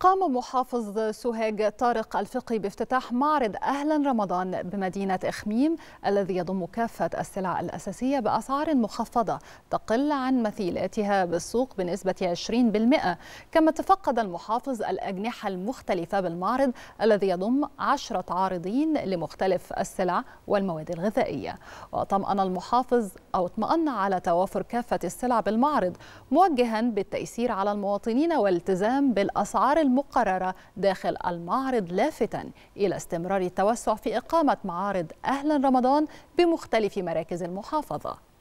قام محافظ سوهاج طارق الفقي بافتتاح معرض أهلا رمضان بمدينة إخميم الذي يضم كافة السلع الأساسية بأسعار مخفضة تقل عن مثيلاتها بالسوق بنسبة 20% كما تفقد المحافظ الأجنحة المختلفة بالمعرض الذي يضم عشرة عارضين لمختلف السلع والمواد الغذائية وطمأن المحافظ أو اطمأن على توافر كافة السلع بالمعرض موجها بالتيسير على المواطنين والالتزام بالأسعار المقررة داخل المعرض لافتا إلى استمرار التوسع في إقامة معارض أهلا رمضان بمختلف مراكز المحافظة